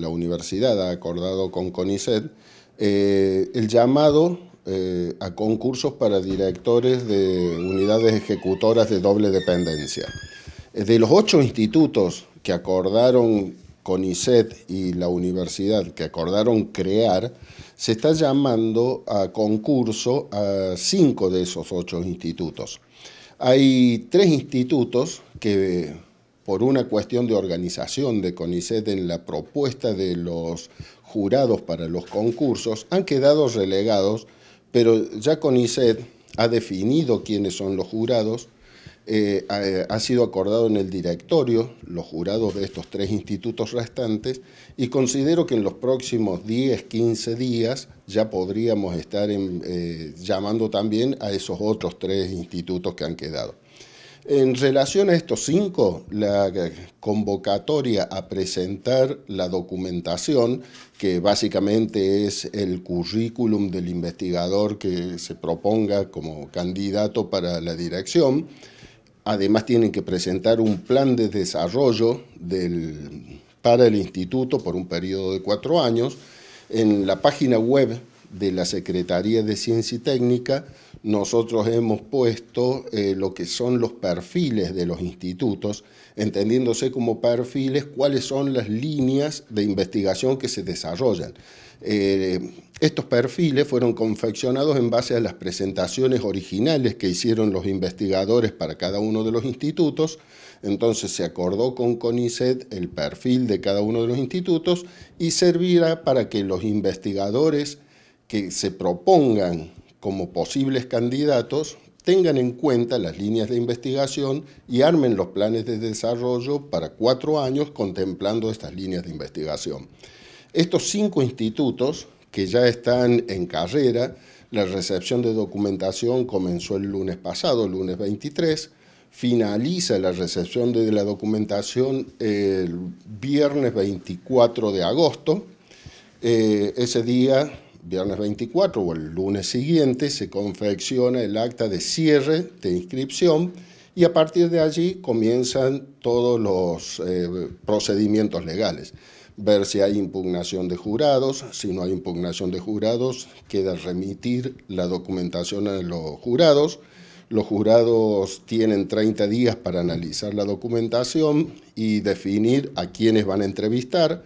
la universidad ha acordado con CONICET, eh, el llamado eh, a concursos para directores de unidades ejecutoras de doble dependencia. Eh, de los ocho institutos que acordaron CONICET y la universidad, que acordaron crear, se está llamando a concurso a cinco de esos ocho institutos. Hay tres institutos que por una cuestión de organización de CONICET en la propuesta de los jurados para los concursos, han quedado relegados, pero ya CONICET ha definido quiénes son los jurados, eh, eh, ha, sido acordado en el directorio, los jurados de estos tres institutos restantes, y considero que en los próximos 10, 15 días ya podríamos estar eh, llamando también a esos otros tres institutos que han quedado. En relación a estos cinco, la convocatoria a presentar la documentación, que básicamente es el currículum del investigador que se proponga como candidato para la dirección, además tienen que presentar un plan de desarrollo para el instituto por un periodo de cuatro años. En la página web de la Secretaría de Ciencia y Técnica, nosotros hemos puesto eh, lo que son los perfiles de los institutos, entendiéndose como perfiles cuáles son las líneas de investigación que se desarrollan. Eh, estos perfiles fueron confeccionados en base a las presentaciones originales que hicieron los investigadores para cada uno de los institutos, entonces se acordó con CONICET el perfil de cada uno de los institutos y servirá para que los investigadores que se propongan como posibles candidatos tengan en cuenta las líneas de investigación y armen los planes de desarrollo para cuatro años contemplando estas líneas de investigación. Estos cinco institutos que ya están en carrera, la recepción de documentación comenzó el lunes pasado, el lunes 23, finaliza la recepción de la documentación el viernes 24 de agosto. Eh, ese día viernes 24 o el lunes siguiente se confecciona el acta de cierre de inscripción y a partir de allí comienzan todos los eh, procedimientos legales. Ver si hay impugnación de jurados, si no hay impugnación de jurados, queda remitir la documentación a los jurados. Los jurados tienen 30 días para analizar la documentación y definir a quiénes van a entrevistar.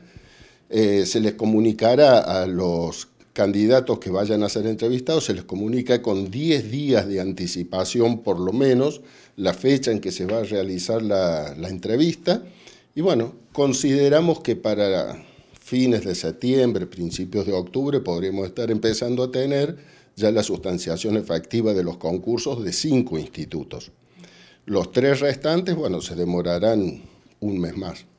Eh, se les comunicará a los candidatos que vayan a ser entrevistados se les comunica con 10 días de anticipación por lo menos la fecha en que se va a realizar la, entrevista y bueno, consideramos que para fines de septiembre, principios de octubre podremos estar empezando a tener ya la sustanciación efectiva de los concursos de cinco institutos. Los tres restantes, bueno, se demorarán un mes más.